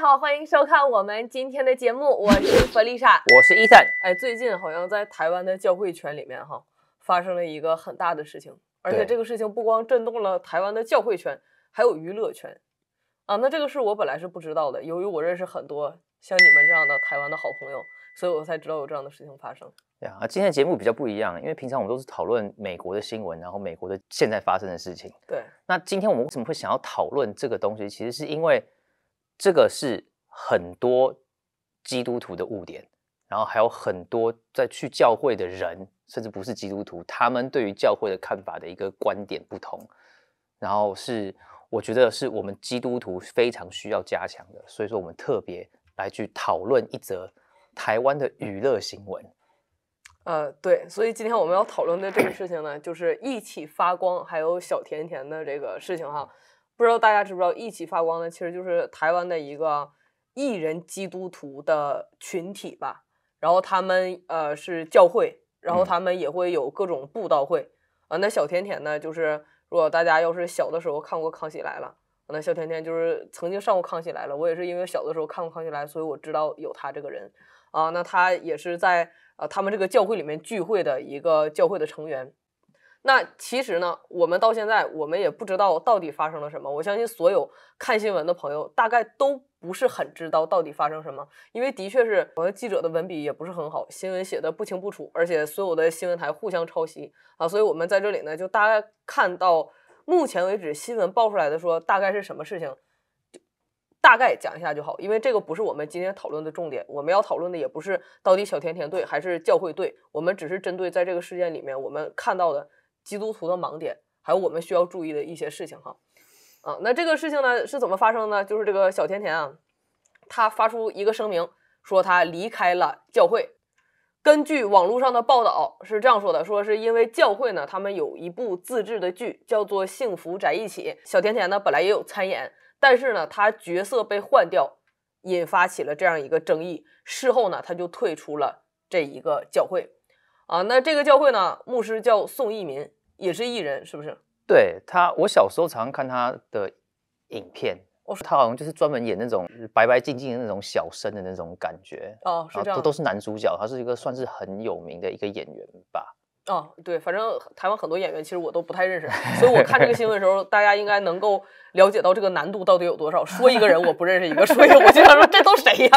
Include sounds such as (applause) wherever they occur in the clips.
好，欢迎收看我们今天的节目。(laughs) 我是弗丽莎，我是伊森。哎，最近好像在台湾的教会圈里面哈，发生了一个很大的事情，而且这个事情不光震动了台湾的教会圈，还有娱乐圈啊。那这个事我本来是不知道的，由于我认识很多像你们这样的台湾的好朋友，所以我才知道有这样的事情发生。对啊，今天的节目比较不一样，因为平常我们都是讨论美国的新闻，然后美国的现在发生的事情。对，那今天我们为什么会想要讨论这个东西？其实是因为。这个是很多基督徒的误点，然后还有很多在去教会的人，甚至不是基督徒，他们对于教会的看法的一个观点不同，然后是我觉得是我们基督徒非常需要加强的，所以说我们特别来去讨论一则台湾的娱乐新闻。呃，对，所以今天我们要讨论的这个事情呢，就是一起发光还有小甜甜的这个事情哈。不知道大家知不知道，一起发光的其实就是台湾的一个艺人基督徒的群体吧。然后他们呃是教会，然后他们也会有各种布道会啊。那小甜甜呢，就是如果大家要是小的时候看过《康熙来了》，那小甜甜就是曾经上过《康熙来了》。我也是因为小的时候看过《康熙来》，所以我知道有他这个人啊。那他也是在呃他们这个教会里面聚会的一个教会的成员。那其实呢，我们到现在我们也不知道到底发生了什么。我相信所有看新闻的朋友大概都不是很知道到底发生什么，因为的确是我们的记者的文笔也不是很好，新闻写的不清不楚，而且所有的新闻台互相抄袭啊，所以我们在这里呢就大概看到目前为止新闻爆出来的说大概是什么事情，就大概讲一下就好，因为这个不是我们今天讨论的重点，我们要讨论的也不是到底小甜甜对还是教会对，我们只是针对在这个事件里面我们看到的。基督徒的盲点，还有我们需要注意的一些事情哈，啊，那这个事情呢是怎么发生的？就是这个小甜甜啊，他发出一个声明，说他离开了教会。根据网络上的报道是这样说的，说是因为教会呢，他们有一部自制的剧叫做《幸福宅一起》，小甜甜呢本来也有参演，但是呢他角色被换掉，引发起了这样一个争议。事后呢他就退出了这一个教会，啊，那这个教会呢牧师叫宋一民。也是艺人是不是？对他，我小时候常看他的影片，他好像就是专门演那种白白净净的那种小生的那种感觉哦，是这样，都都是男主角，他是一个算是很有名的一个演员吧。(laughs) 哦，对，反正台湾很多演员其实我都不太认识，所以我看这个新闻的时候，(laughs) 大家应该能够了解到这个难度到底有多少。说一个人我不认识一个，所以我经常说这都谁呀？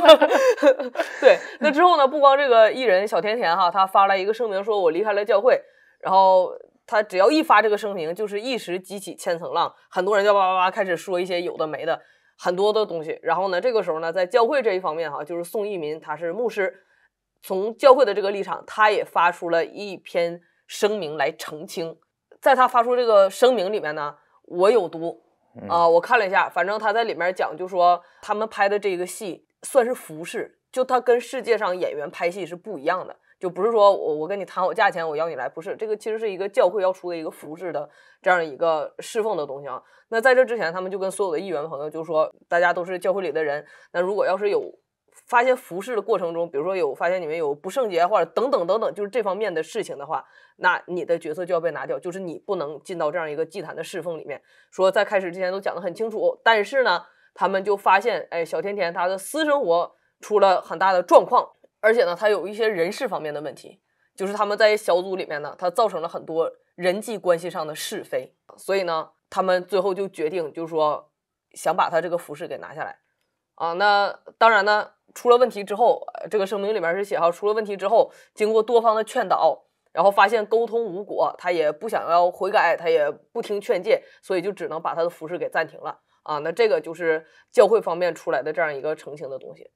(laughs) 对，那之后呢，不光这个艺人小甜甜哈，他发来一个声明说，我离开了教会。然后他只要一发这个声明，就是一时激起千层浪，很多人就叭叭叭开始说一些有的没的很多的东西。然后呢，这个时候呢，在教会这一方面哈，就是宋一民他是牧师，从教会的这个立场，他也发出了一篇声明来澄清。在他发出这个声明里面呢，我有毒啊！我看了一下，反正他在里面讲，就说他们拍的这个戏算是服饰。就他跟世界上演员拍戏是不一样的。就不是说我我跟你谈好价钱，我要你来，不是这个，其实是一个教会要出的一个服饰的这样的一个侍奉的东西啊。那在这之前，他们就跟所有的议员朋友就说，大家都是教会里的人。那如果要是有发现服饰的过程中，比如说有发现你们有不圣洁或者等等等等，就是这方面的事情的话，那你的角色就要被拿掉，就是你不能进到这样一个祭坛的侍奉里面。说在开始之前都讲得很清楚，但是呢，他们就发现，哎，小甜甜她的私生活出了很大的状况。而且呢，他有一些人事方面的问题，就是他们在小组里面呢，他造成了很多人际关系上的是非，所以呢，他们最后就决定，就是说想把他这个服饰给拿下来，啊，那当然呢，出了问题之后，这个声明里面是写好，出了问题之后，经过多方的劝导，然后发现沟通无果，他也不想要悔改，他也不听劝诫，所以就只能把他的服饰给暂停了，啊，那这个就是教会方面出来的这样一个澄清的东西。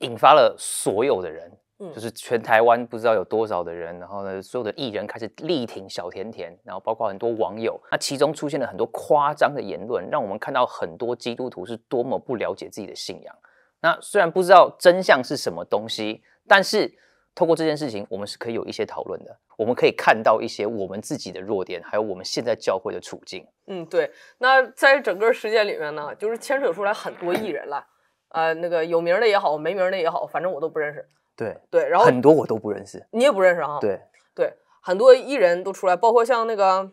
引发了所有的人，嗯，就是全台湾不知道有多少的人，然后呢，所有的艺人开始力挺小甜甜，然后包括很多网友，那其中出现了很多夸张的言论，让我们看到很多基督徒是多么不了解自己的信仰。那虽然不知道真相是什么东西，但是透过这件事情，我们是可以有一些讨论的，我们可以看到一些我们自己的弱点，还有我们现在教会的处境。嗯，对。那在整个事件里面呢，就是牵扯出来很多艺人了。呃，那个有名的也好，没名的也好，反正我都不认识。对对，然后很多我都不认识，你也不认识啊？对对，很多艺人都出来，包括像那个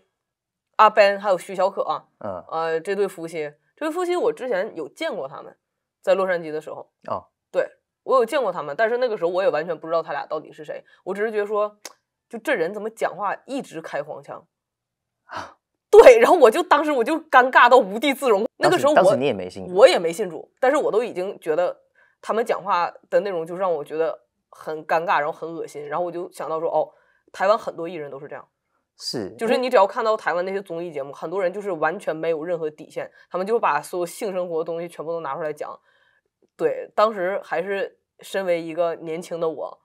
阿 Ben 还有徐小可啊，嗯，呃，这对夫妻，这对夫妻我之前有见过他们，在洛杉矶的时候啊，对我有见过他们，但是那个时候我也完全不知道他俩到底是谁，我只是觉得说，就这人怎么讲话一直开黄腔。啊？(laughs) 对，然后我就当时我就尴尬到无地自容。那个时候我我也没信主，但是我都已经觉得他们讲话的内容就让我觉得很尴尬，然后很恶心。然后我就想到说，哦，台湾很多艺人都是这样，是，就是你只要看到台湾那些综艺节目，很多人就是完全没有任何底线，他们就把所有性生活的东西全部都拿出来讲。对，当时还是身为一个年轻的我。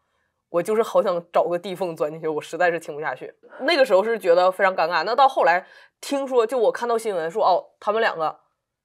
我就是好想找个地缝钻进去，我实在是听不下去。那个时候是觉得非常尴尬。那到后来听说，就我看到新闻说，哦，他们两个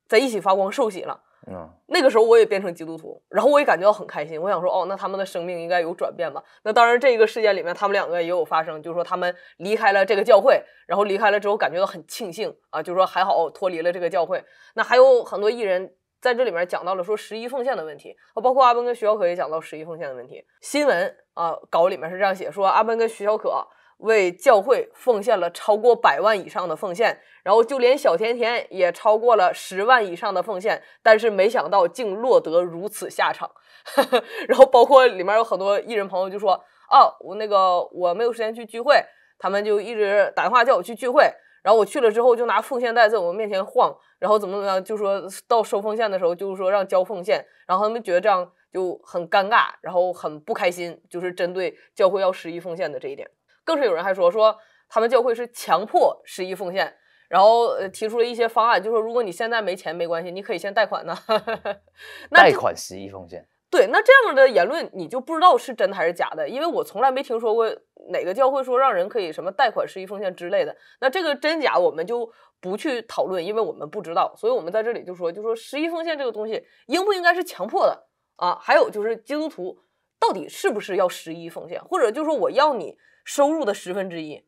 在一起发光受洗了。嗯，那个时候我也变成基督徒，然后我也感觉到很开心。我想说，哦，那他们的生命应该有转变吧？那当然，这个事件里面他们两个也有发生，就是说他们离开了这个教会，然后离开了之后感觉到很庆幸啊，就是说还好脱离了这个教会。那还有很多艺人。在这里面讲到了说十一奉献的问题，包括阿奔跟徐小可也讲到十一奉献的问题。新闻啊稿里面是这样写，说阿奔跟徐小可为教会奉献了超过百万以上的奉献，然后就连小甜甜也超过了十万以上的奉献，但是没想到竟落得如此下场。(laughs) 然后包括里面有很多艺人朋友就说，哦，我那个我没有时间去聚会，他们就一直打电话叫我去聚会。然后我去了之后，就拿奉献袋在我们面前晃，然后怎么怎么样，就说到收奉献的时候，就是说让交奉献。然后他们觉得这样就很尴尬，然后很不开心，就是针对教会要十一奉献的这一点。更是有人还说说他们教会是强迫十一奉献，然后提出了一些方案，就说如果你现在没钱没关系，你可以先贷款呢。(laughs) 贷款十一奉献？对，那这样的言论你就不知道是真的还是假的，因为我从来没听说过。哪个教会说让人可以什么贷款十一奉献之类的？那这个真假我们就不去讨论，因为我们不知道。所以我们在这里就说，就说十一奉献这个东西应不应该是强迫的啊？还有就是基督徒到底是不是要十一奉献，或者就说我要你收入的十分之一，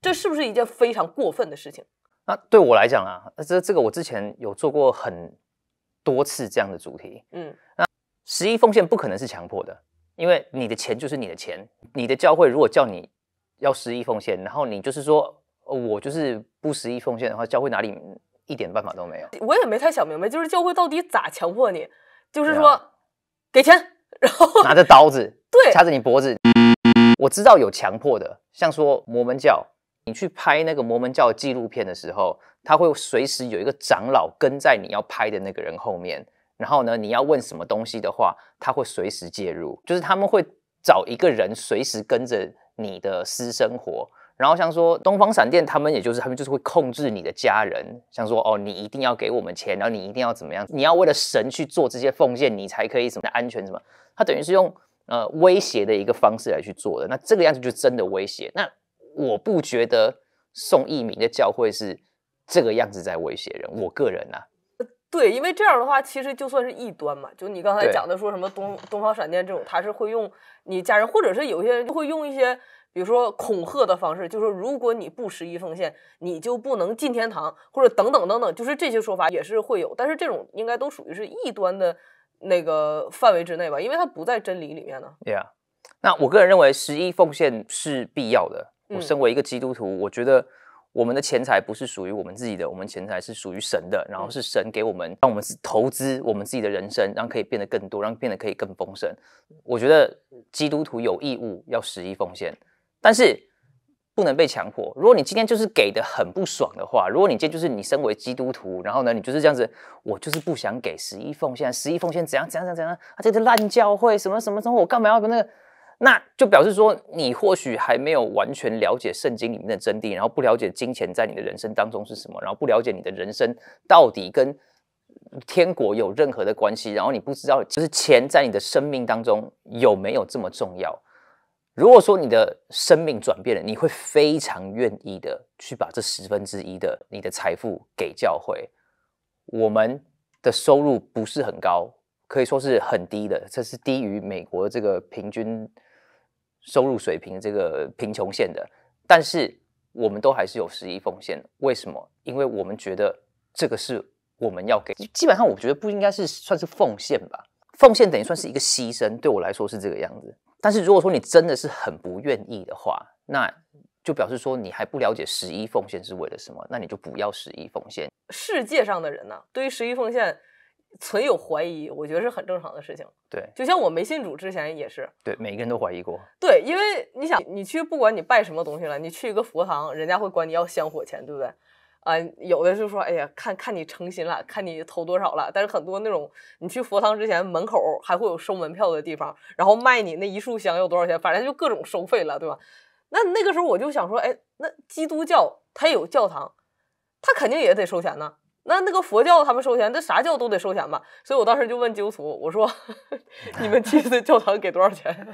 这是不是一件非常过分的事情？那对我来讲啊，这这个我之前有做过很多次这样的主题，嗯，那十一奉献不可能是强迫的。因为你的钱就是你的钱，你的教会如果叫你要十亿奉献，然后你就是说，我就是不十亿奉献的话，教会哪里一点办法都没有。我也没太想明白，就是教会到底咋强迫你？就是说，给钱，然后拿着刀子 (laughs) 对掐着你脖子。我知道有强迫的，像说摩门教，你去拍那个摩门教纪录片的时候，他会随时有一个长老跟在你要拍的那个人后面。然后呢？你要问什么东西的话，他会随时介入。就是他们会找一个人随时跟着你的私生活。然后像说东方闪电，他们也就是他们就是会控制你的家人。像说哦，你一定要给我们钱，然后你一定要怎么样？你要为了神去做这些奉献，你才可以什么安全什么？他等于是用呃威胁的一个方式来去做的。那这个样子就真的威胁。那我不觉得宋一鸣的教会是这个样子在威胁人。我个人呢？对，因为这样的话，其实就算是异端嘛，就你刚才讲的说什么东东方闪电这种，他是会用你家人，或者是有些人会用一些，比如说恐吓的方式，就说如果你不十一奉献，你就不能进天堂，或者等等等等，就是这些说法也是会有，但是这种应该都属于是异端的那个范围之内吧，因为它不在真理里面呢。对呀，那我个人认为十一奉献是必要的。我身为一个基督徒，我觉得。我们的钱财不是属于我们自己的，我们钱财是属于神的，然后是神给我们，让我们投资我们自己的人生，让可以变得更多，让变得可以更丰盛。我觉得基督徒有义务要十一奉献，但是不能被强迫。如果你今天就是给的很不爽的话，如果你今天就是你身为基督徒，然后呢，你就是这样子，我就是不想给十一奉献，十一奉献怎样怎样怎样怎样啊！这个烂教会什么什么什么，我干嘛要跟那个？那就表示说，你或许还没有完全了解圣经里面的真谛，然后不了解金钱在你的人生当中是什么，然后不了解你的人生到底跟天国有任何的关系，然后你不知道，就是钱在你的生命当中有没有这么重要。如果说你的生命转变了，你会非常愿意的去把这十分之一的你的财富给教会。我们的收入不是很高，可以说是很低的，这是低于美国这个平均。收入水平这个贫穷线的，但是我们都还是有十一奉献，为什么？因为我们觉得这个是我们要给，基本上我觉得不应该是算是奉献吧，奉献等于算是一个牺牲，对我来说是这个样子。但是如果说你真的是很不愿意的话，那就表示说你还不了解十一奉献是为了什么，那你就不要十一奉献。世界上的人呢，对于十一奉献。存有怀疑，我觉得是很正常的事情。对，就像我没信主之前也是。对，每个人都怀疑过。对，因为你想，你去不管你拜什么东西了，你去一个佛堂，人家会管你要香火钱，对不对？啊，有的就说，哎呀，看看你诚心了，看你投多少了。但是很多那种，你去佛堂之前，门口还会有收门票的地方，然后卖你那一束香要多少钱，反正就各种收费了，对吧？那那个时候我就想说，哎，那基督教它有教堂，它肯定也得收钱呢。那那个佛教他们收钱，那啥教都得收钱吧？所以我当时就问基督徒，我说：(laughs) “你们进的教堂给多少钱？”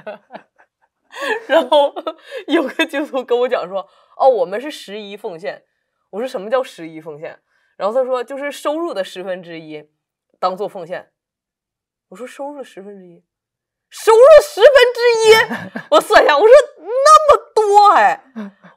(laughs) 然后 (laughs) 有个基督徒跟我讲说：“哦，我们是十一奉献。”我说：“什么叫十一奉献？”然后他说：“就是收入的十分之一当做奉献。”我说：“收入十分之一，收入十分之一。”我算一下，我说：“那么。”说哎，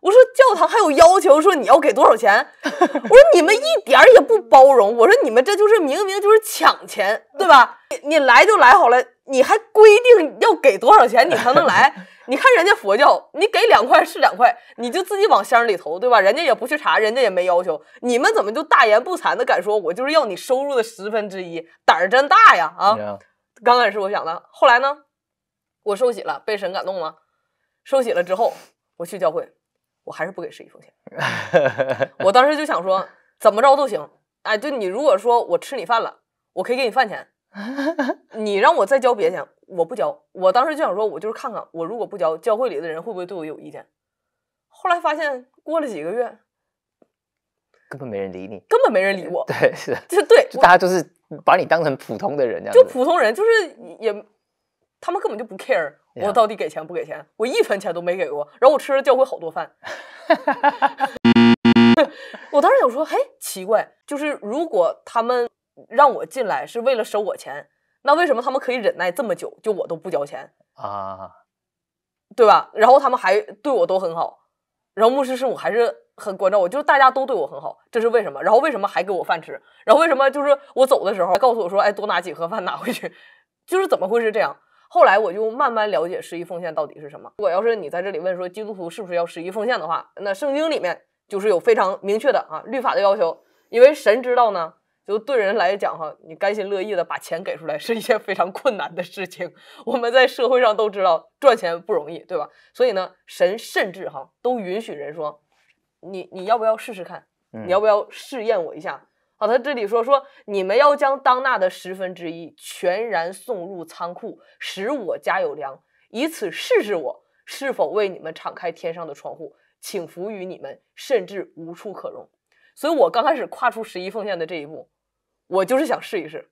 我说教堂还有要求，说你要给多少钱？(laughs) 我说你们一点也不包容。我说你们这就是明明就是抢钱，对吧？你你来就来好了，你还规定要给多少钱你才能来？你看人家佛教，你给两块是两块，你就自己往箱里投，对吧？人家也不去查，人家也没要求。你们怎么就大言不惭的敢说，我就是要你收入的十分之一？胆儿真大呀！啊，刚开始是我想的，后来呢，我受洗了，被神感动了，受洗了之后。我去教会，我还是不给十一奉献。我当时就想说，怎么着都行。哎，就你如果说我吃你饭了，我可以给你饭钱。(laughs) 你让我再交别的钱，我不交。我当时就想说，我就是看看，我如果不交，教会里的人会不会对我有意见。后来发现，过了几个月，根本没人理你，根本没人理我。(laughs) 对，是就对，大家就是把你当成普通的人，这样就普通人，就是也。他们根本就不 care 我到底给钱不给钱，我一分钱都没给过，然后我吃了教会好多饭，哈哈哈哈哈哈。我当时想说，嘿，奇怪，就是如果他们让我进来是为了收我钱，那为什么他们可以忍耐这么久，就我都不交钱啊，对吧？然后他们还对我都很好，然后牧师师我还是很关照我，就是大家都对我很好，这是为什么？然后为什么还给我饭吃？然后为什么就是我走的时候告诉我说，哎，多拿几盒饭拿回去，(laughs) 就是怎么会是这样？后来我就慢慢了解十一奉献到底是什么。如果要是你在这里问说基督徒是不是要十一奉献的话，那圣经里面就是有非常明确的啊律法的要求。因为神知道呢，就对人来讲哈，你甘心乐意的把钱给出来是一件非常困难的事情。我们在社会上都知道赚钱不容易，对吧？所以呢，神甚至哈都允许人说，你你要不要试试看？你要不要试验我一下？好，他这里说说你们要将当纳的十分之一全然送入仓库，使我家有粮，以此试试我是否为你们敞开天上的窗户，请服于你们，甚至无处可容。所以，我刚开始跨出十一奉献的这一步，我就是想试一试。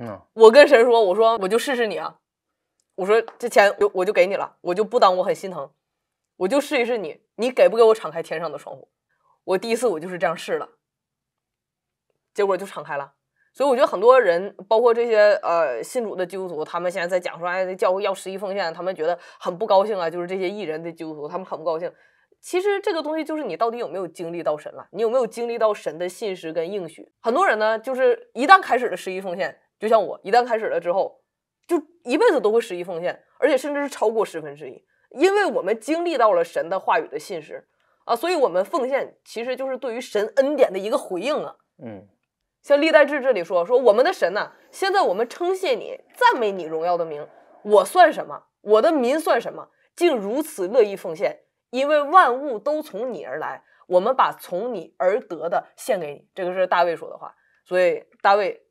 嗯，我跟神说，我说我就试试你啊，我说这钱我我就给你了，我就不当，我很心疼，我就试一试你，你给不给我敞开天上的窗户？我第一次我就是这样试了。结果就敞开了，所以我觉得很多人，包括这些呃信主的基督徒，他们现在在讲说，哎，教会要十一奉献，他们觉得很不高兴啊。就是这些异人的基督徒，他们很不高兴。其实这个东西就是你到底有没有经历到神了，你有没有经历到神的信实跟应许。很多人呢，就是一旦开始了十一奉献，就像我一旦开始了之后，就一辈子都会十一奉献，而且甚至是超过十分之一，因为我们经历到了神的话语的信实啊，所以我们奉献其实就是对于神恩典的一个回应啊，嗯。像历代志这里说说我们的神呐，现在我们称谢你，赞美你荣耀的名。我算什么？我的民算什么？竟如此乐意奉献，因为万物都从你而来，我们把从你而得的献给你。这个是大卫说的话，所以大卫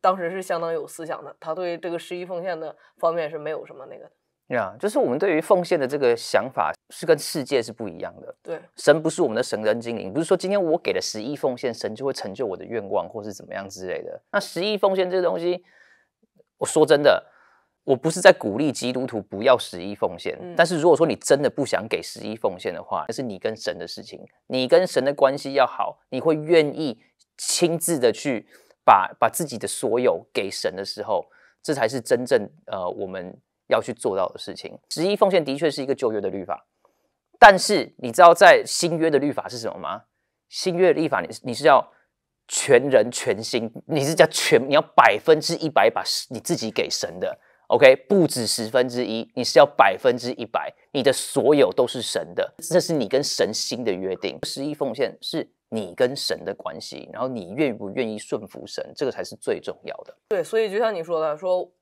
当时是相当有思想的，他对这个十一奉献的方面是没有什么那个。呀，就是我们对于奉献的这个想法是跟世界是不一样的。对，神不是我们的神人精灵，不是说今天我给了十亿奉献，神就会成就我的愿望或是怎么样之类的。那十亿奉献这个东西，我说真的，我不是在鼓励基督徒不要十亿奉献。但是如果说你真的不想给十亿奉献的话，那是你跟神的事情，你跟神的关系要好，你会愿意亲自的去把把自己的所有给神的时候，这才是真正呃我们。要去做到的事情，十一奉献的确是一个旧约的律法，但是你知道在新约的律法是什么吗？新约的律法，你你是要全人全心，你是叫全，你要百分之一百把你自己给神的。OK，不止十分之一，你是要百分之一百，你的所有都是神的，这是你跟神新的约定。十一奉献是你跟神的关系，然后你愿不愿意顺服神，这个才是最重要的。对，所以就像你说的，说。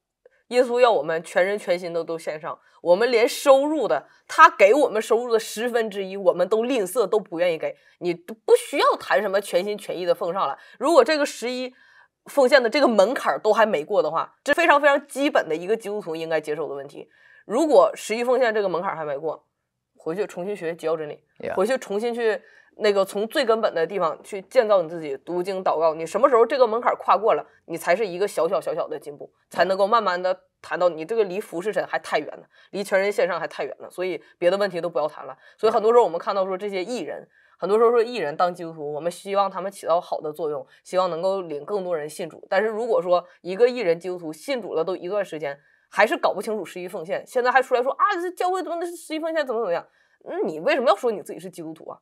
耶稣要我们全人全心的都献上，我们连收入的他给我们收入的十分之一，我们都吝啬，都不愿意给你。不需要谈什么全心全意的奉上了。如果这个十一奉献的这个门槛都还没过的话，这非常非常基本的一个基督徒应该接受的问题。如果十一奉献这个门槛还没过，回去重新学教真理，回去重新去。那个从最根本的地方去建造你自己，读经祷告，你什么时候这个门槛跨过了，你才是一个小小小小的进步，才能够慢慢的谈到你这个离服侍神还太远了，离全人线上还太远了，所以别的问题都不要谈了。所以很多时候我们看到说这些艺人，很多时候说艺人当基督徒，我们希望他们起到好的作用，希望能够领更多人信主。但是如果说一个艺人基督徒信主了都一段时间，还是搞不清楚十一奉献，现在还出来说啊，这教会怎么那十一奉献怎么怎么样？那你为什么要说你自己是基督徒啊？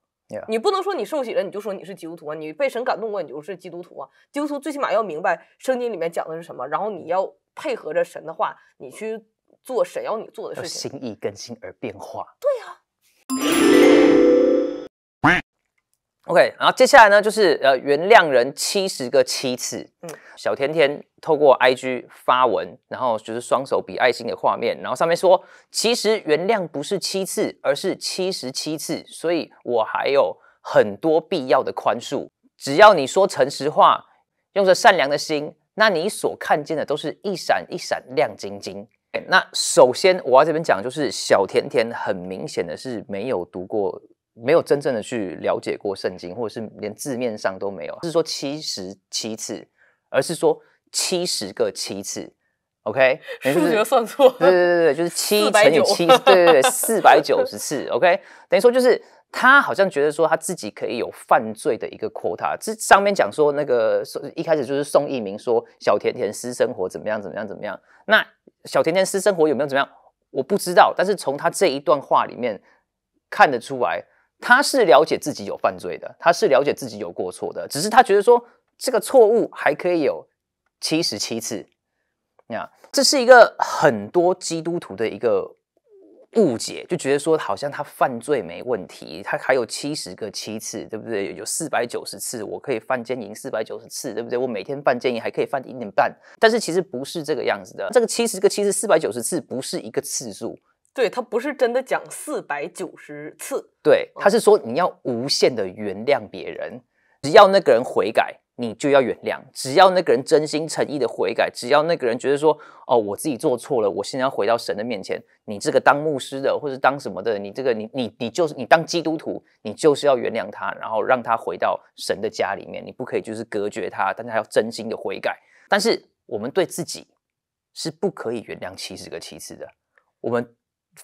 你不能说你受洗了你就说你是基督徒啊，你被神感动过你就是基督徒啊。基督徒最起码要明白圣经里面讲的是什么，然后你要配合着神的话，你去做神要你做的事情。心意更新而变化。对啊。OK，然后接下来呢，就是呃，原谅人七十个七次。嗯，小甜甜透过 IG 发文，然后就是双手比爱心的画面，然后上面说：“其实原谅不是七次，而是七十七次，所以我还有很多必要的宽恕。只要你说诚实话，用着善良的心，那你所看见的都是一闪一闪亮晶晶。”那首先我要这边讲，就是小甜甜很明显的是没有读过。没有真正的去了解过圣经，或者是连字面上都没有，是说七十七次，而是说七十个七次。OK，(laughs) 数学算错。对对对对，就是七乘以七，对对对，(laughs) 四百九十次。OK，等于说就是他好像觉得说他自己可以有犯罪的一个 quota。这上面讲说那个一开始就是宋一鸣说小甜甜私生活怎么样怎么样怎么样。那小甜甜私生活有没有怎么样，我不知道。但是从他这一段话里面看得出来。他是了解自己有犯罪的，他是了解自己有过错的，只是他觉得说这个错误还可以有七十七次。那这是一个很多基督徒的一个误解，就觉得说好像他犯罪没问题，他还有七十个七次，对不对？有四百九十次我可以犯奸淫四百九十次，对不对？我每天犯奸淫还可以犯一点半，但是其实不是这个样子的。这个七十个七是四百九十次，不是一个次数。对他不是真的讲四百九十次，对他是说你要无限的原谅别人，只要那个人悔改，你就要原谅；只要那个人真心诚意的悔改，只要那个人觉得说哦，我自己做错了，我现在要回到神的面前。你这个当牧师的或者当什么的，你这个你你你就是你当基督徒，你就是要原谅他，然后让他回到神的家里面，你不可以就是隔绝他，但是还要真心的悔改。但是我们对自己是不可以原谅七十个七次的，我们。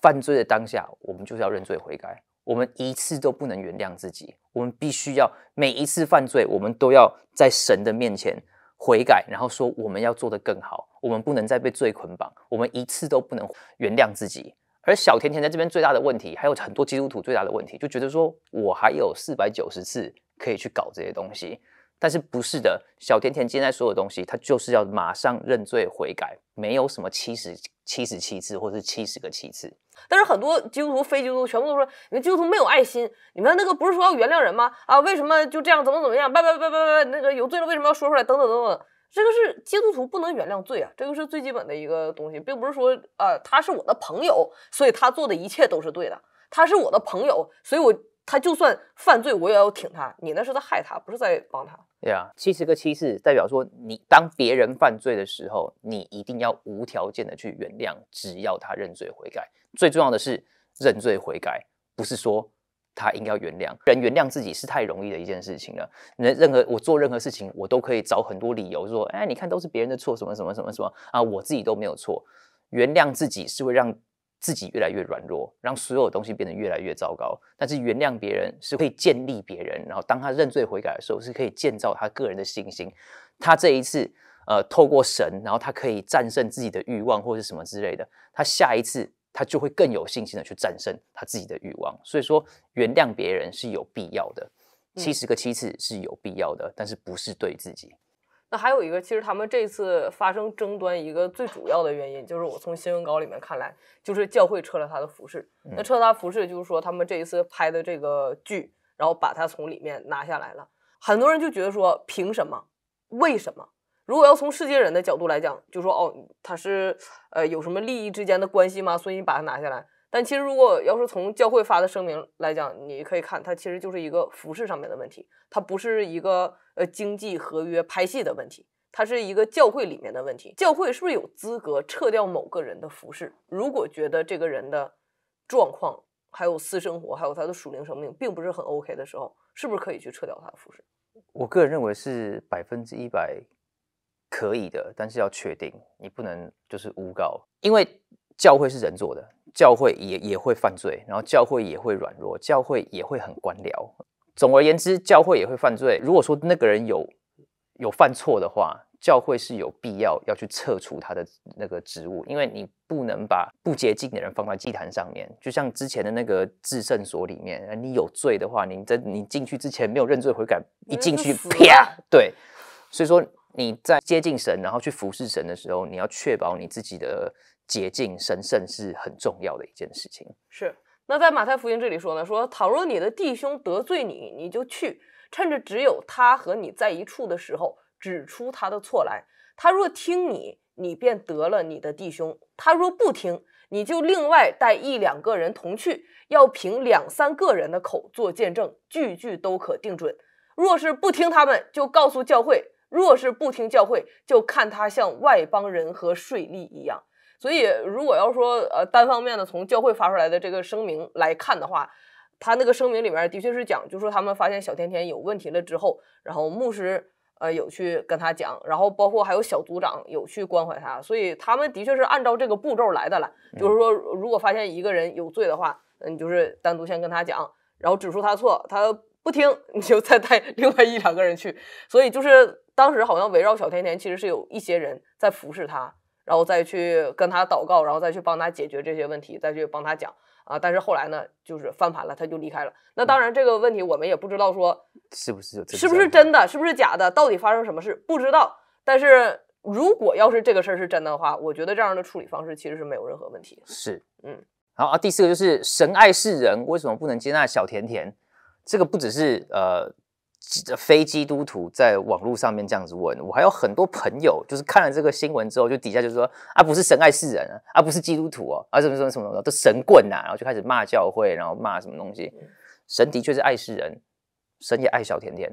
犯罪的当下，我们就是要认罪悔改，我们一次都不能原谅自己。我们必须要每一次犯罪，我们都要在神的面前悔改，然后说我们要做得更好，我们不能再被罪捆绑，我们一次都不能原谅自己。而小甜甜在这边最大的问题，还有很多基督徒最大的问题，就觉得说我还有四百九十次可以去搞这些东西，但是不是的，小甜甜现在所有东西，他就是要马上认罪悔改，没有什么七十七十七次，或是七十个七次。但是很多基督徒、非基督徒全部都说，你们基督徒没有爱心。你们那个不是说要原谅人吗？啊，为什么就这样？怎么怎么样？拜拜拜拜拜，那个有罪了为什么要说出来？等等等等，这个是基督徒不能原谅罪啊，这个是最基本的一个东西，并不是说啊他是我的朋友，所以他做的一切都是对的。他是我的朋友，所以我他就算犯罪我也要挺他。你那是在害他，不是在帮他。对啊，七十个七十代表说，你当别人犯罪的时候，你一定要无条件的去原谅，只要他认罪悔改。最重要的是认罪悔改，不是说他应该原谅人原谅自己是太容易的一件事情了。人任何我做任何事情，我都可以找很多理由说，哎，你看都是别人的错，什么什么什么什么啊，我自己都没有错。原谅自己是会让自己越来越软弱，让所有东西变得越来越糟糕。但是原谅别人是可以建立别人，然后当他认罪悔改的时候，是可以建造他个人的信心。他这一次呃，透过神，然后他可以战胜自己的欲望或者什么之类的。他下一次。他就会更有信心的去战胜他自己的欲望，所以说原谅别人是有必要的，七十个七次是有必要的，但是不是对自己。那还有一个，其实他们这次发生争端一个最主要的原因，就是我从新闻稿里面看来，就是教会撤了他的服饰。那撤他服饰，就是说他们这一次拍的这个剧，然后把他从里面拿下来了。很多人就觉得说，凭什么？为什么？如果要从世界人的角度来讲，就说哦，他是呃有什么利益之间的关系吗？所以你把它拿下来。但其实如果要是从教会发的声明来讲，你可以看，它其实就是一个服饰上面的问题，它不是一个呃经济合约拍戏的问题，它是一个教会里面的问题。教会是不是有资格撤掉某个人的服饰？如果觉得这个人的状况、还有私生活、还有他的属灵生命并不是很 OK 的时候，是不是可以去撤掉他的服饰？我个人认为是百分之一百。可以的，但是要确定，你不能就是诬告，因为教会是人做的，教会也也会犯罪，然后教会也会软弱，教会也会很官僚。总而言之，教会也会犯罪。如果说那个人有有犯错的话，教会是有必要要去撤除他的那个职务，因为你不能把不洁净的人放在祭坛上面。就像之前的那个制圣所里面，你有罪的话，你在你进去之前没有认罪悔改，一进去啪，对，所以说。你在接近神，然后去服侍神的时候，你要确保你自己的洁净神圣是很重要的一件事情。是。那在马太福音这里说呢，说倘若你的弟兄得罪你，你就去，趁着只有他和你在一处的时候，指出他的错来。他若听你，你便得了你的弟兄；他若不听，你就另外带一两个人同去，要凭两三个人的口做见证，句句都可定准。若是不听他们，就告诉教会。若是不听教会，就看他像外邦人和税吏一样。所以，如果要说呃单方面的从教会发出来的这个声明来看的话，他那个声明里面的确是讲，就说他们发现小甜甜有问题了之后，然后牧师呃有去跟他讲，然后包括还有小组长有去关怀他，所以他们的确是按照这个步骤来的了。就是说，如果发现一个人有罪的话，嗯，就是单独先跟他讲，然后指出他错，他。不听，(laughs) 你就再带另外一两个人去。所以就是当时好像围绕小甜甜，其实是有一些人在服侍他，然后再去跟他祷告，然后再去帮他解决这些问题，再去帮他讲啊。但是后来呢，就是翻盘了，他就离开了。那当然这个问题我们也不知道说是不是就是不是真的，是不是假的，到底发生什么事不知道。但是如果要是这个事儿是真的话，我觉得这样的处理方式其实是没有任何问题。是，嗯，好啊。第四个就是神爱世人，为什么不能接纳小甜甜？这个不只是呃非基督徒在网络上面这样子问，我还有很多朋友就是看了这个新闻之后，就底下就说啊，不是神爱世人啊，啊不是基督徒哦，啊什么什么什么什么的神棍呐，然后就开始骂教会，然后骂什么东西。神的确是爱世人，神也爱小甜甜，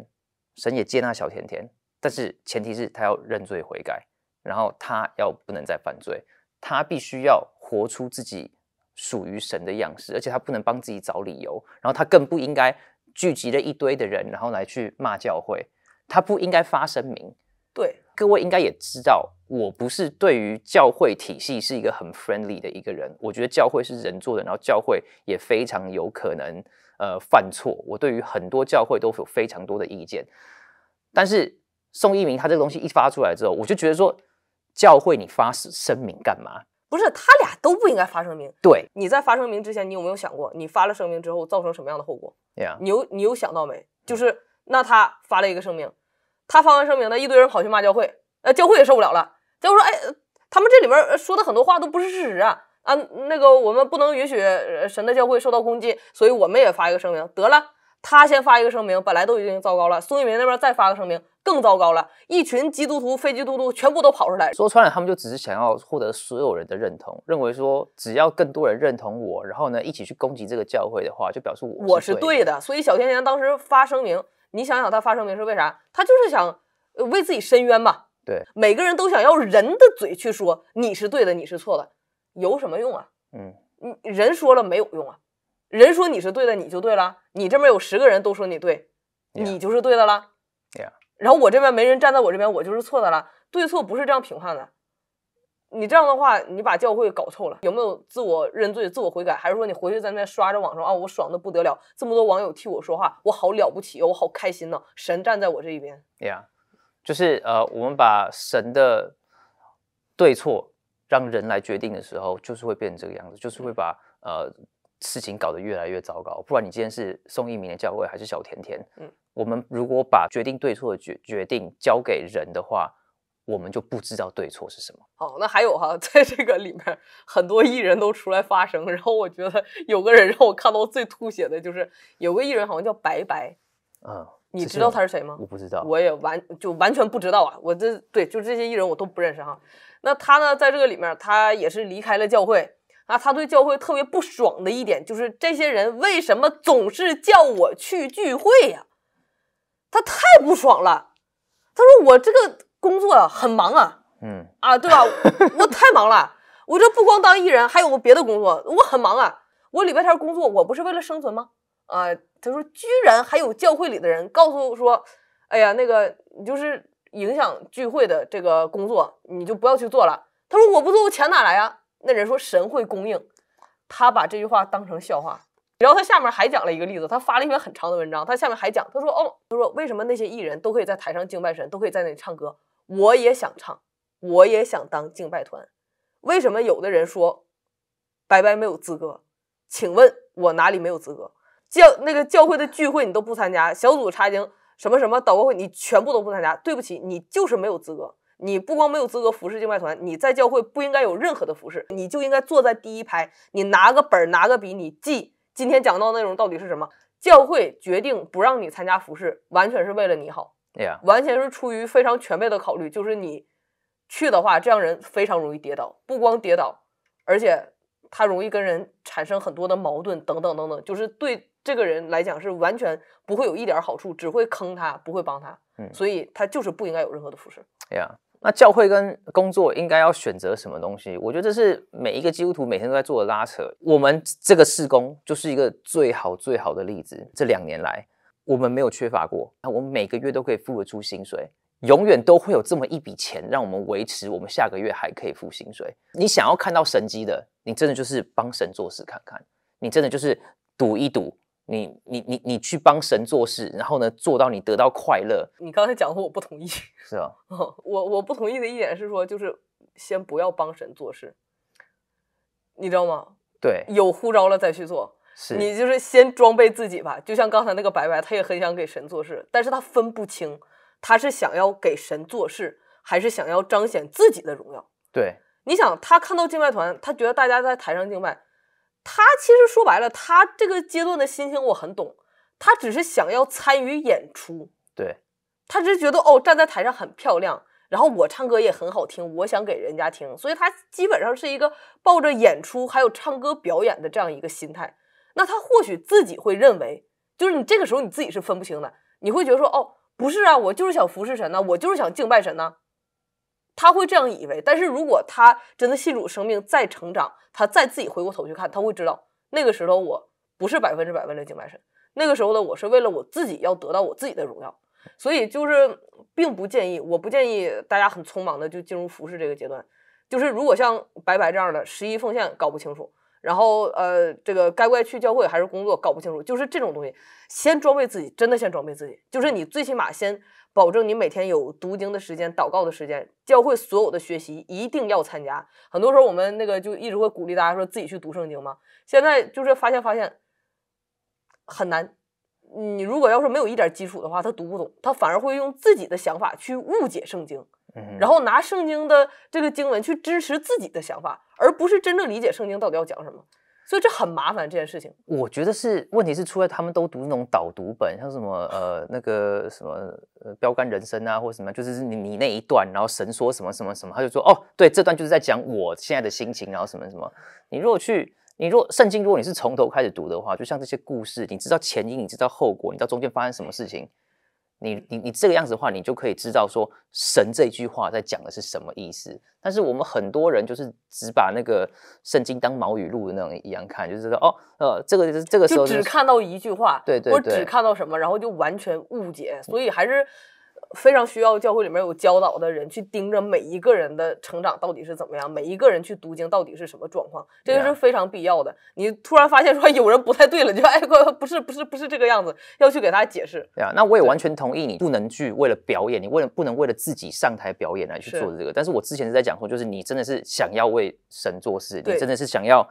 神也接纳小甜甜，但是前提是他要认罪悔改，然后他要不能再犯罪，他必须要活出自己属于神的样式，而且他不能帮自己找理由，然后他更不应该。聚集了一堆的人，然后来去骂教会，他不应该发声明。对，各位应该也知道，我不是对于教会体系是一个很 friendly 的一个人。我觉得教会是人做的，然后教会也非常有可能呃犯错。我对于很多教会都有非常多的意见。但是宋一鸣他这个东西一发出来之后，我就觉得说，教会你发声明干嘛？不是他俩都不应该发声明。对，你在发声明之前，你有没有想过，你发了声明之后造成什么样的后果？你有你有想到没？就是那他发了一个声明，他发完声明呢，一堆人跑去骂教会，呃，教会也受不了了，教会说，哎，他们这里面说的很多话都不是事实啊，啊，那个我们不能允许神的教会受到攻击，所以我们也发一个声明，得了。他先发一个声明，本来都已经糟糕了，宋一鸣那边再发个声明更糟糕了。一群基督徒、非基督徒全部都跑出来，说穿了，他们就只是想要获得所有人的认同，认为说只要更多人认同我，然后呢一起去攻击这个教会的话，就表示我我是对的。所以小甜甜当时发声明，你想想他发声明是为啥？他就是想为自己申冤吧？对，每个人都想要人的嘴去说你是对的，你是错的，有什么用啊？嗯，人说了没有用啊。人说你是对的，你就对了。你这边有十个人都说你对，你就是对的了。然后我这边没人站在我这边，我就是错的了。对错不是这样评判的。你这样的话，你把教会搞臭了。有没有自我认罪、自我悔改？还是说你回去在那刷着网上啊？我爽的不得了，这么多网友替我说话，我好了不起，我好开心呢。神站在我这一边。对呀，就是呃，我们把神的对错让人来决定的时候，就是会变成这个样子，就是会把呃。事情搞得越来越糟糕，不然你今天是宋一鸣的教会还是小甜甜？嗯，我们如果把决定对错的决决定交给人的话，我们就不知道对错是什么。好，那还有哈，(laughs) 在这个里面很多艺人都出来发声，然后我觉得有个人让我看到最吐血的就是有个艺人好像叫白白，嗯，你知道他是谁吗？我不知道，我也完就完全不知道啊，我这对就这些艺人我都不认识哈。那他呢，在这个里面他也是离开了教会。啊，他对教会特别不爽的一点就是，这些人为什么总是叫我去聚会呀？他太不爽了。他说：“我这个工作很忙啊，嗯啊，对吧？我太忙了。我这不光当艺人，还有别的工作，我很忙啊。我礼拜天工作，我不是为了生存吗？啊，他说，居然还有教会里的人告诉说，哎呀，那个就是影响聚会的这个工作，你就不要去做了。他说我不做，我钱哪来呀？”那人说神会供应，他把这句话当成笑话。然后他下面还讲了一个例子，他发了一篇很长的文章，他下面还讲，他说，哦，他说为什么那些艺人都可以在台上敬拜神，都可以在那里唱歌，我也想唱，我也想当敬拜团，为什么有的人说白白没有资格？请问我哪里没有资格？教那个教会的聚会你都不参加，小组查经什么什么祷告会你全部都不参加，对不起，你就是没有资格。你不光没有资格服侍敬拜团，你在教会不应该有任何的服侍，你就应该坐在第一排，你拿个本儿拿个笔，你记今天讲到内容到底是什么。教会决定不让你参加服侍，完全是为了你好，完全是出于非常全面的考虑。就是你去的话，这样人非常容易跌倒，不光跌倒，而且他容易跟人产生很多的矛盾，等等等等，就是对这个人来讲是完全不会有一点好处，只会坑他，不会帮他。嗯，所以他就是不应该有任何的服侍。呀。那教会跟工作应该要选择什么东西？我觉得这是每一个基督徒每天都在做的拉扯。我们这个事工就是一个最好最好的例子。这两年来，我们没有缺乏过，那我们每个月都可以付得出薪水，永远都会有这么一笔钱让我们维持。我们下个月还可以付薪水。你想要看到神迹的，你真的就是帮神做事看看，你真的就是赌一赌。你你你你去帮神做事，然后呢做到你得到快乐。你刚才讲的我不同意，是啊，我我不同意的一点是说，就是先不要帮神做事，你知道吗？对，有护照了再去做，是你就是先装备自己吧。就像刚才那个白白，他也很想给神做事，但是他分不清他是想要给神做事，还是想要彰显自己的荣耀。对，你想他看到敬拜团，他觉得大家在台上敬拜。他其实说白了，他这个阶段的心情我很懂，他只是想要参与演出，对他只是觉得哦，站在台上很漂亮，然后我唱歌也很好听，我想给人家听，所以他基本上是一个抱着演出还有唱歌表演的这样一个心态。那他或许自己会认为，就是你这个时候你自己是分不清的，你会觉得说哦，不是啊，我就是想服侍神呢，我就是想敬拜神呢。他会这样以为，但是如果他真的信主，生命再成长，他再自己回过头去看，他会知道那个时候我不是百分之百为了敬拜神，那个时候的我是为了我自己要得到我自己的荣耀。所以就是并不建议，我不建议大家很匆忙的就进入服饰这个阶段。就是如果像白白这样的十一奉献搞不清楚，然后呃这个该该去教会还是工作搞不清楚，就是这种东西，先装备自己，真的先装备自己，就是你最起码先。保证你每天有读经的时间、祷告的时间，教会所有的学习一定要参加。很多时候我们那个就一直会鼓励大家说自己去读圣经嘛。现在就是发现发现很难，你如果要是没有一点基础的话，他读不懂，他反而会用自己的想法去误解圣经，然后拿圣经的这个经文去支持自己的想法，而不是真正理解圣经到底要讲什么。所以就很麻烦这件事情。我觉得是问题，是出在他们都读那种导读本，像什么呃那个什么呃标杆人生啊，或者什么，就是你你那一段，然后神说什么什么什么，他就说哦，对，这段就是在讲我现在的心情，然后什么什么。你如果去，你若圣经，如果你是从头开始读的话，就像这些故事，你知道前因，你知道后果，你知道中间发生什么事情。你你你这个样子的话，你就可以知道说神这句话在讲的是什么意思。但是我们很多人就是只把那个圣经当毛语录的那种一样看，就是说哦呃这个就是这个时候只看到一句话，对对对，我只看到什么，然后就完全误解，所以还是。非常需要教会里面有教导的人去盯着每一个人的成长到底是怎么样，每一个人去读经到底是什么状况，这个是非常必要的。你突然发现说有人不太对了，你就哎不是不是不是这个样子，要去给他解释。对啊，那我也完全同意，你不能去为了表演，你为了不能为了自己上台表演来去做这个。但是我之前是在讲说，就是你真的是想要为神做事，你真的是想要。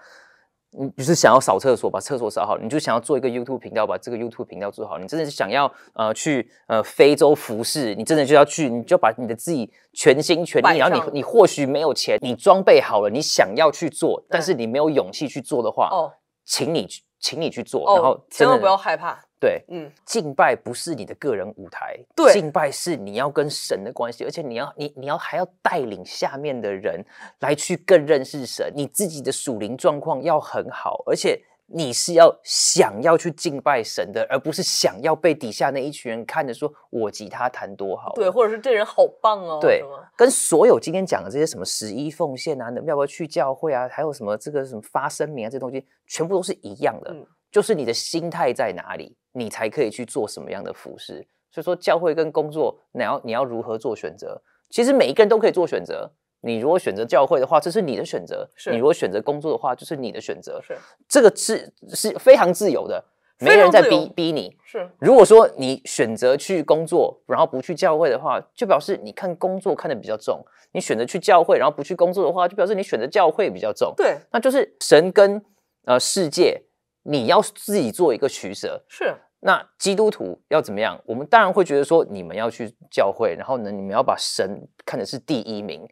你就是想要扫厕所，把厕所扫好；你就想要做一个 YouTube 频道，把这个 YouTube 频道做好。你真的是想要呃去呃非洲服饰，你真的就要去，你就把你的自己全心全力。然后你你或许没有钱，你装备好了，你想要去做，但是你没有勇气去做的话，哦，请你，请你去做，然后千万不要害怕。对，嗯，敬拜不是你的个人舞台，对，敬拜是你要跟神的关系，而且你要你你要还要带领下面的人来去更认识神，你自己的属灵状况要很好，而且你是要想要去敬拜神的，而不是想要被底下那一群人看着说我吉他弹多好，对，或者是这人好棒哦，对，跟所有今天讲的这些什么十一奉献啊，能不不要去教会啊，还有什么这个什么发声明啊，这东西全部都是一样的，就是你的心态在哪里。你才可以去做什么样的服饰。所以说教会跟工作，你要你要如何做选择？其实每一个人都可以做选择。你如果选择教会的话，这是你的选择；你如果选择工作的话，就是你的选择。是这个是是非常自由的，没人在逼逼你。是如果说你选择去工作，然后不去教会的话，就表示你看工作看得比较重；你选择去教会，然后不去工作的话，就表示你选择教会比较重。对，那就是神跟呃世界。你要自己做一个取舍，是那基督徒要怎么样？我们当然会觉得说，你们要去教会，然后呢，你们要把神看的是第一名，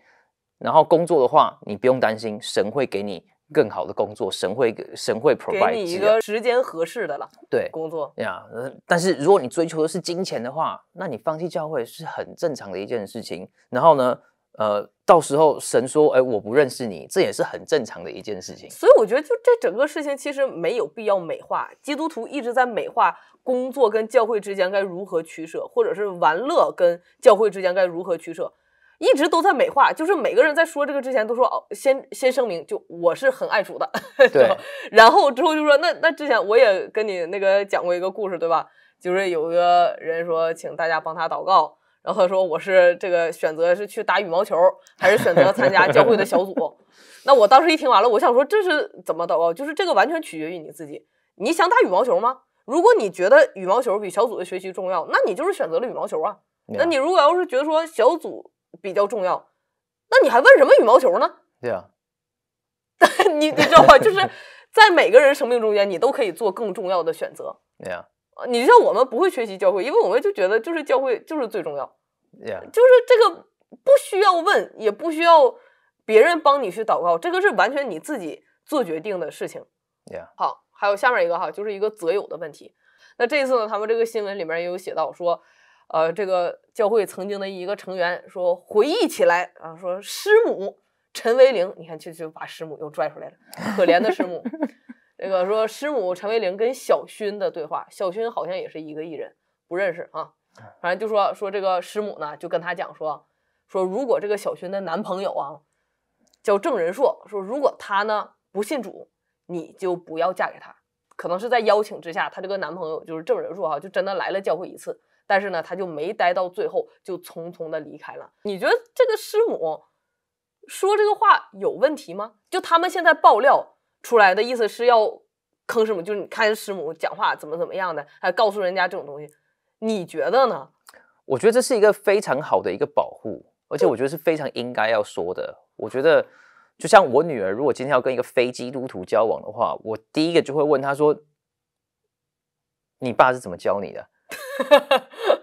然后工作的话，你不用担心，神会给你更好的工作，神会神会 provide 你一个时间合适的了。对，工作呀，但是如果你追求的是金钱的话，那你放弃教会是很正常的一件事情。然后呢？呃，到时候神说：“哎，我不认识你，这也是很正常的一件事情。”所以我觉得，就这整个事情其实没有必要美化。基督徒一直在美化工作跟教会之间该如何取舍，或者是玩乐跟教会之间该如何取舍，一直都在美化。就是每个人在说这个之前都说：“哦，先先声明，就我是很爱主的。(laughs) ”对。然后之后就说：“那那之前我也跟你那个讲过一个故事，对吧？就是有一个人说，请大家帮他祷告。”然后他说：“我是这个选择是去打羽毛球，还是选择参加教会的小组？” (laughs) 那我当时一听完了，我想说：“这是怎么哦？就是这个完全取决于你自己。你想打羽毛球吗？如果你觉得羽毛球比小组的学习重要，那你就是选择了羽毛球啊。那你如果要是觉得说小组比较重要，那你还问什么羽毛球呢？对啊，(laughs) 你你知道吗？就是在每个人生命中间，你都可以做更重要的选择。”对 e 你像我们不会缺席教会，因为我们就觉得就是教会就是最重要，就是这个不需要问，也不需要别人帮你去祷告，这个是完全你自己做决定的事情。好，还有下面一个哈，就是一个择友的问题。那这一次呢，他们这个新闻里面也有写到说，呃，这个教会曾经的一个成员说回忆起来啊，说师母陈为玲，你看，就就把师母又拽出来了，可怜的师母。这个说师母陈慧玲跟小勋的对话，小勋好像也是一个艺人，不认识啊。反正就说说这个师母呢，就跟他讲说说如果这个小勋的男朋友啊叫郑仁硕，说如果他呢不信主，你就不要嫁给他。可能是在邀请之下，他这个男朋友就是郑仁硕哈，就真的来了教会一次，但是呢，他就没待到最后，就匆匆的离开了。你觉得这个师母说这个话有问题吗？就他们现在爆料。出来的意思是要坑师母，就是你看师母讲话怎么怎么样的，还告诉人家这种东西，你觉得呢？我觉得这是一个非常好的一个保护，而且我觉得是非常应该要说的。我觉得就像我女儿，如果今天要跟一个非基督徒交往的话，我第一个就会问她说：“你爸是怎么教你的？” (laughs)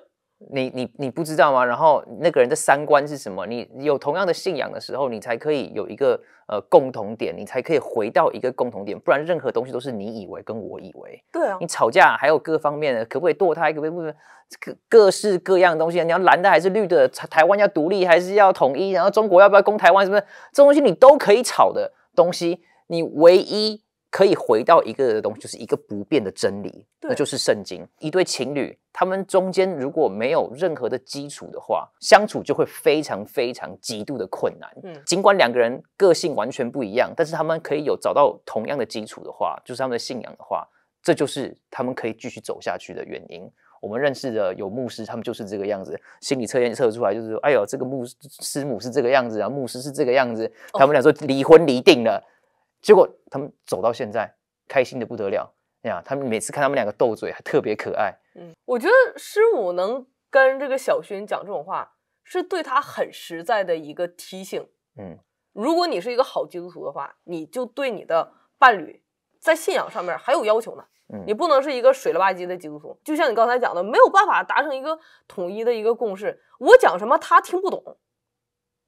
你你你不知道吗？然后那个人的三观是什么？你有同样的信仰的时候，你才可以有一个呃共同点，你才可以回到一个共同点。不然任何东西都是你以为跟我以为。对啊，你吵架还有各方面的，可不可以堕胎？可不可以？各各式各样的东西，你要蓝的还是绿的？台湾要独立还是要统一？然后中国要不要攻台湾？是不是？这东西你都可以吵的东西，你唯一。可以回到一个东西，就是一个不变的真理，那就是圣经。一对情侣，他们中间如果没有任何的基础的话，相处就会非常非常极度的困难。嗯，尽管两个人个性完全不一样，但是他们可以有找到同样的基础的话，就是他们的信仰的话，这就是他们可以继续走下去的原因。我们认识的有牧师，他们就是这个样子。心理测验测出来就是说，哎呦，这个牧师母是这个样子啊，牧师是这个样子，他们俩说离婚离定了。结果他们走到现在，开心的不得了。哎呀，他们每次看他们两个斗嘴，还特别可爱。嗯，我觉得师母能跟这个小勋讲这种话，是对他很实在的一个提醒。嗯，如果你是一个好基督徒的话，你就对你的伴侣在信仰上面还有要求呢。嗯，你不能是一个水了吧唧的基督徒。就像你刚才讲的，没有办法达成一个统一的一个共识。我讲什么他听不懂，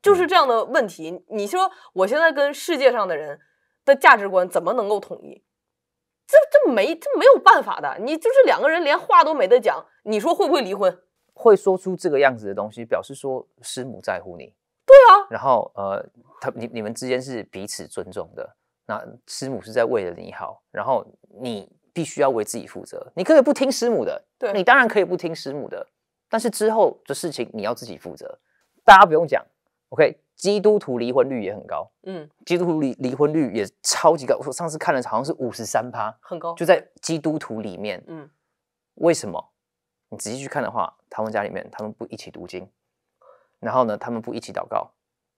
就是这样的问题。你说我现在跟世界上的人。的价值观怎么能够统一？这这没这没有办法的。你就是两个人连话都没得讲，你说会不会离婚？会说出这个样子的东西，表示说师母在乎你。对啊。然后呃，他你你们之间是彼此尊重的。那师母是在为了你好，然后你必须要为自己负责。你可以不听师母的，对，你当然可以不听师母的，但是之后的事情你要自己负责。大家不用讲，OK。基督徒离婚率也很高，嗯，基督徒离离婚率也超级高。我上次看了，好像是五十三趴，很高，就在基督徒里面，嗯，为什么？你仔细去看的话，他们家里面，他们不一起读经，然后呢，他们不一起祷告，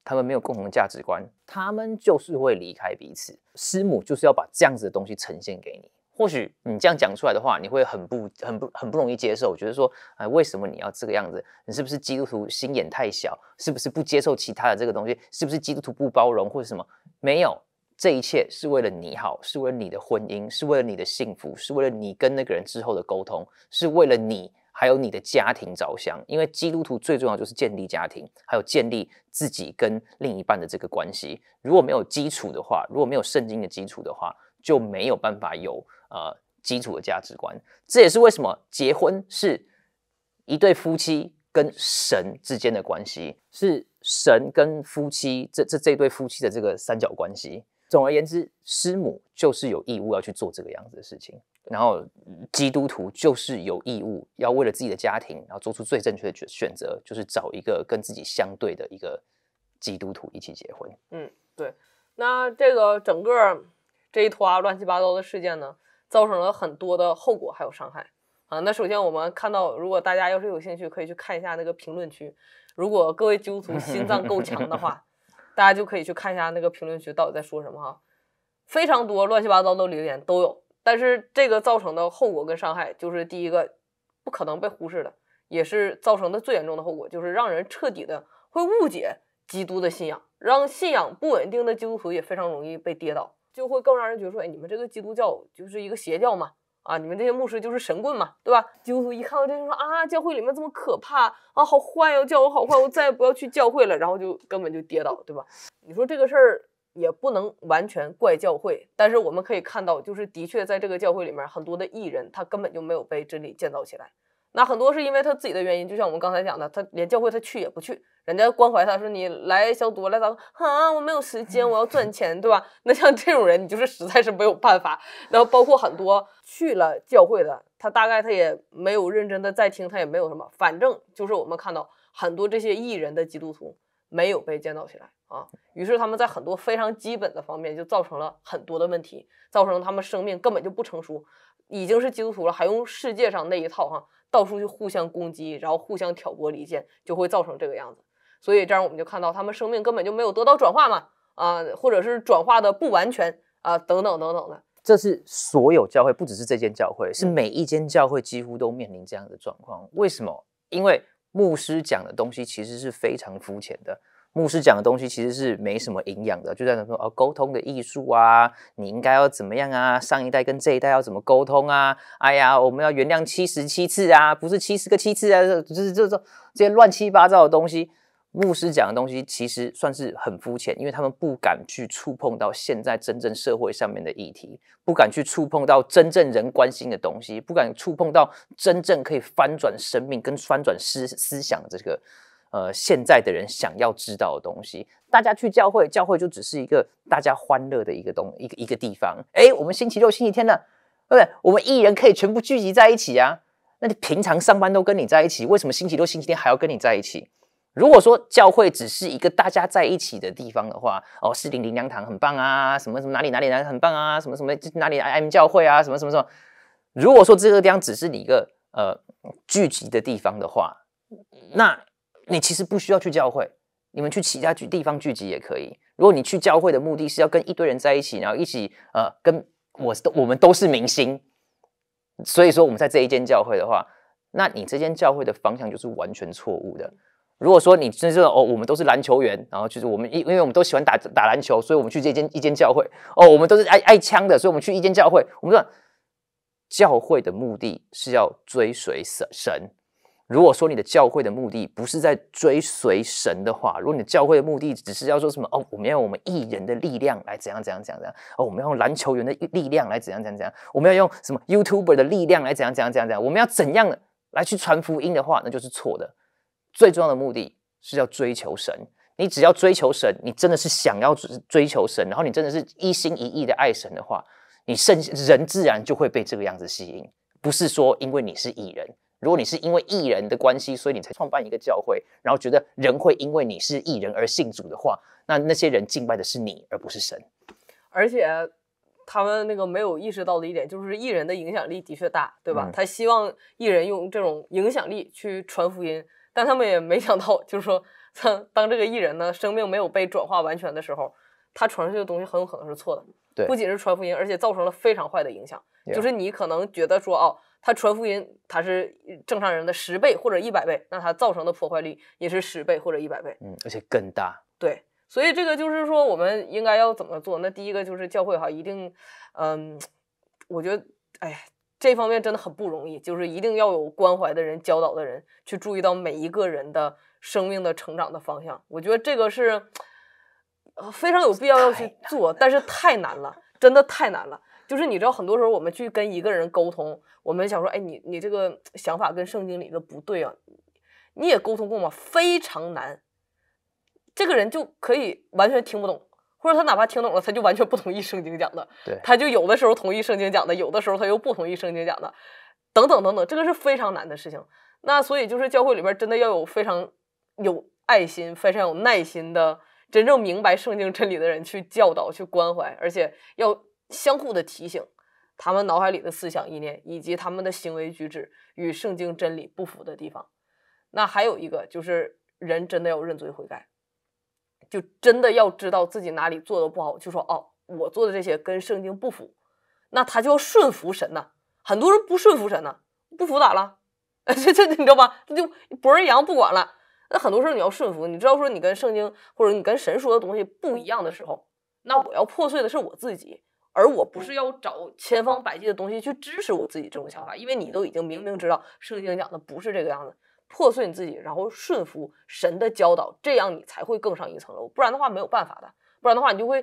他们没有共同的价值观，他们就是会离开彼此。师母就是要把这样子的东西呈现给你。或许你这样讲出来的话，你会很不很不很不容易接受。我觉得说，哎，为什么你要这个样子？你是不是基督徒心眼太小？是不是不接受其他的这个东西？是不是基督徒不包容或者什么？没有，这一切是为了你好，是为了你的婚姻，是为了你的幸福，是为了你跟那个人之后的沟通，是为了你还有你的家庭着想。因为基督徒最重要就是建立家庭，还有建立自己跟另一半的这个关系。如果没有基础的话，如果没有圣经的基础的话。就没有办法有呃基础的价值观，这也是为什么结婚是一对夫妻跟神之间的关系，是神跟夫妻这这这对夫妻的这个三角关系。总而言之，师母就是有义务要去做这个样子的事情，然后基督徒就是有义务要为了自己的家庭，然后做出最正确的选选择，就是找一个跟自己相对的一个基督徒一起结婚。嗯，对，那这个整个。这一坨乱七八糟的事件呢，造成了很多的后果还有伤害啊。那首先我们看到，如果大家要是有兴趣，可以去看一下那个评论区。如果各位基督徒心脏够强的话，(laughs) 大家就可以去看一下那个评论区到底在说什么哈。非常多乱七八糟的留言都有，但是这个造成的后果跟伤害，就是第一个不可能被忽视的，也是造成的最严重的后果，就是让人彻底的会误解基督的信仰，让信仰不稳定的基督徒也非常容易被跌倒。就会更让人觉得说，哎，你们这个基督教就是一个邪教嘛，啊，你们这些牧师就是神棍嘛，对吧？基督徒一看到这就说啊，教会里面这么可怕啊，好坏哟，教我好坏，我再也不要去教会了，然后就根本就跌倒，对吧？你说这个事儿也不能完全怪教会，但是我们可以看到，就是的确在这个教会里面，很多的艺人他根本就没有被真理建造起来。那很多是因为他自己的原因，就像我们刚才讲的，他连教会他去也不去，人家关怀他说你来消毒来咋个啊？我没有时间，我要赚 (laughs) 钱，对吧？那像这种人，你就是实在是没有办法。然后包括很多去了教会的，他大概他也没有认真的在听，他也没有什么，反正就是我们看到很多这些艺人的基督徒没有被建造起来啊，于是他们在很多非常基本的方面就造成了很多的问题，造成他们生命根本就不成熟，已经是基督徒了，还用世界上那一套哈。到处去互相攻击，然后互相挑拨离间，就会造成这个样子。所以这样我们就看到，他们生命根本就没有得到转化嘛，啊，或者是转化的不完全啊，等等等等的。这是所有教会，不只是这间教会，是每一间教会几乎都面临这样的状况。为什么？因为牧师讲的东西其实是非常肤浅的。牧师讲的东西其实是没什么营养的，就在那说哦，沟通的艺术啊，你应该要怎么样啊？上一代跟这一代要怎么沟通啊？哎呀，我们要原谅七十七次啊，不是七十个七次啊，这就是这这这些乱七八糟的东西。牧师讲的东西其实算是很肤浅，因为他们不敢去触碰到现在真正社会上面的议题，不敢去触碰到真正人关心的东西，不敢触碰到真正可以翻转生命跟翻转思思想这个。呃，现在的人想要知道的东西，大家去教会，教会就只是一个大家欢乐的一个东一个一个地方。哎，我们星期六、星期天呢？对不对？我们艺人可以全部聚集在一起啊。那你平常上班都跟你在一起，为什么星期六、星期天还要跟你在一起？如果说教会只是一个大家在一起的地方的话，哦，四零零两堂很棒啊，什么什么哪里哪里哪里很棒啊，什么什么哪里哎哎，教会啊，什么什么什么。如果说这个地方只是你一个呃聚集的地方的话，那。你其实不需要去教会，你们去其他聚地方聚集也可以。如果你去教会的目的是要跟一堆人在一起，然后一起呃，跟我我们都是明星，所以说我们在这一间教会的话，那你这间教会的方向就是完全错误的。如果说你真正的哦，我们都是篮球员，然后就是我们因因为我们都喜欢打打篮球，所以我们去这间一间教会。哦，我们都是爱爱枪的，所以我们去一间教会。我们说，教会的目的是要追随神神。如果说你的教会的目的不是在追随神的话，如果你的教会的目的只是要说什么哦，我们要用我们艺人的力量来怎样怎样怎样，怎样，哦，我们要用篮球员的力量来怎样怎样怎样，我们要用什么 YouTuber 的力量来怎样怎样怎样，怎样，我们要怎样来去传福音的话，那就是错的。最重要的目的是要追求神。你只要追求神，你真的是想要追求神，然后你真的是一心一意的爱神的话，你圣人自然就会被这个样子吸引。不是说因为你是艺人。如果你是因为艺人的关系，所以你才创办一个教会，然后觉得人会因为你是艺人而信主的话，那那些人敬拜的是你而不是神。而且他们那个没有意识到的一点就是艺人的影响力的确大，对吧？他希望艺人用这种影响力去传福音，但他们也没想到，就是说当当这个艺人呢，生命没有被转化完全的时候，他传出去的东西很有可能是错的。对，不仅是传福音，而且造成了非常坏的影响。就是你可能觉得说哦。它传福音，它是正常人的十倍或者一百倍，那它造成的破坏力也是十倍或者一百倍，嗯，而且更大。对，所以这个就是说，我们应该要怎么做？那第一个就是教会哈，一定，嗯，我觉得，哎这方面真的很不容易，就是一定要有关怀的人、教导的人去注意到每一个人的生命的成长的方向。我觉得这个是，呃，非常有必要要去做，但是太难了，真的太难了。就是你知道，很多时候我们去跟一个人沟通，我们想说，哎，你你这个想法跟圣经里的不对啊，你也沟通过吗？非常难，这个人就可以完全听不懂，或者他哪怕听懂了，他就完全不同意圣经讲的。对，他就有的时候同意圣经讲的，有的时候他又不同意圣经讲的，等等等等，这个是非常难的事情。那所以就是教会里边真的要有非常有爱心、非常有耐心的，真正明白圣经真理的人去教导、去关怀，而且要。相互的提醒，他们脑海里的思想意念以及他们的行为举止与圣经真理不符的地方。那还有一个就是，人真的要认罪悔改，就真的要知道自己哪里做的不好，就说：“哦，我做的这些跟圣经不符。”那他就要顺服神呐。很多人不顺服神呐，不服咋了？(laughs) 这这你知道吧？他就不儿扬，不管了。那很多事你要顺服，你知道说你跟圣经或者你跟神说的东西不一样的时候，那我要破碎的是我自己。而我不是要找千方百计的东西去支持我自己这种想法，因为你都已经明明知道圣经讲的不是这个样子，破碎你自己，然后顺服神的教导，这样你才会更上一层楼。不然的话没有办法的，不然的话你就会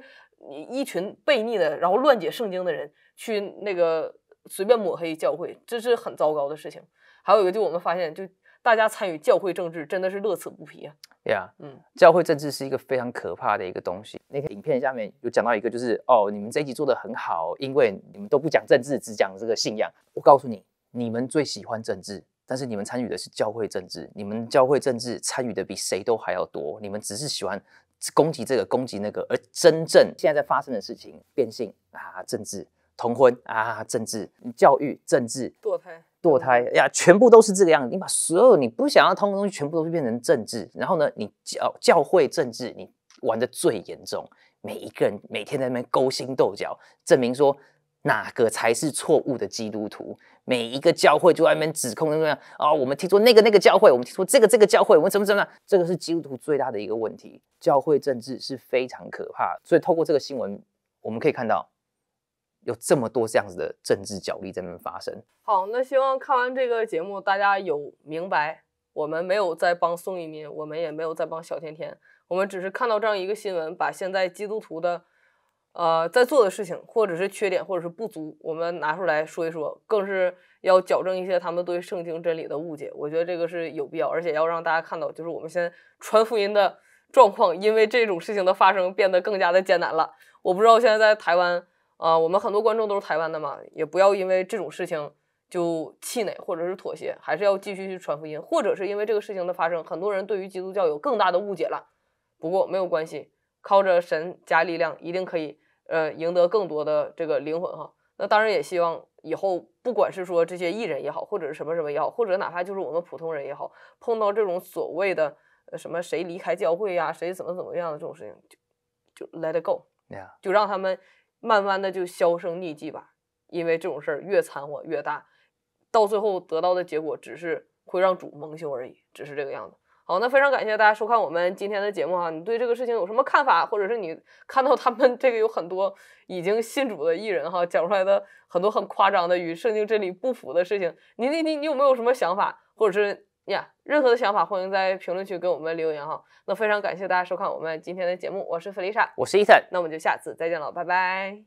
你一群悖逆的，然后乱解圣经的人去那个随便抹黑教会，这是很糟糕的事情。还有一个就我们发现就。大家参与教会政治真的是乐此不疲啊！对啊，嗯，教会政治是一个非常可怕的一个东西。那个影片下面有讲到一个，就是哦，你们这一集做得很好，因为你们都不讲政治，只讲这个信仰。我告诉你，你们最喜欢政治，但是你们参与的是教会政治，你们教会政治参与的比谁都还要多。你们只是喜欢攻击这个、攻击那个，而真正现在在发生的事情变性啊，政治。同婚啊，政治、教育、政治、堕胎、堕胎呀，全部都是这个样子。你把所有你不想要通的东西，全部都变成政治。然后呢，你教教会政治，你玩的最严重。每一个人每天在那边勾心斗角，证明说哪个才是错误的基督徒。每一个教会就在那边指控那个啊，我们听说那个那个教会，我们听说这个这个教会，我们怎么怎么，这个是基督徒最大的一个问题。教会政治是非常可怕。所以透过这个新闻，我们可以看到。有这么多这样子的政治角力在那发生。好，那希望看完这个节目，大家有明白，我们没有在帮宋一民，我们也没有在帮小甜甜，我们只是看到这样一个新闻，把现在基督徒的呃在做的事情，或者是缺点，或者是不足，我们拿出来说一说，更是要矫正一些他们对圣经真理的误解。我觉得这个是有必要，而且要让大家看到，就是我们现在传福音的状况，因为这种事情的发生，变得更加的艰难了。我不知道现在在台湾。啊，我们很多观众都是台湾的嘛，也不要因为这种事情就气馁或者是妥协，还是要继续去传福音。或者是因为这个事情的发生，很多人对于基督教有更大的误解了。不过没有关系，靠着神加力量，一定可以呃赢得更多的这个灵魂哈。那当然也希望以后，不管是说这些艺人也好，或者什么什么也好，或者哪怕就是我们普通人也好，碰到这种所谓的什么谁离开教会呀，谁怎么怎么样的这种事情，就就 Let it go 就让他们。慢慢的就销声匿迹吧，因为这种事儿越掺和越大，到最后得到的结果只是会让主蒙羞而已，只是这个样子。好，那非常感谢大家收看我们今天的节目啊！你对这个事情有什么看法，或者是你看到他们这个有很多已经信主的艺人哈讲出来的很多很夸张的与圣经真理不符的事情，你你你你有没有什么想法，或者是？呀，任何的想法欢迎在评论区给我们留言哈。那非常感谢大家收看我们今天的节目，我是弗丽莎，我是伊森，那我们就下次再见了，拜拜。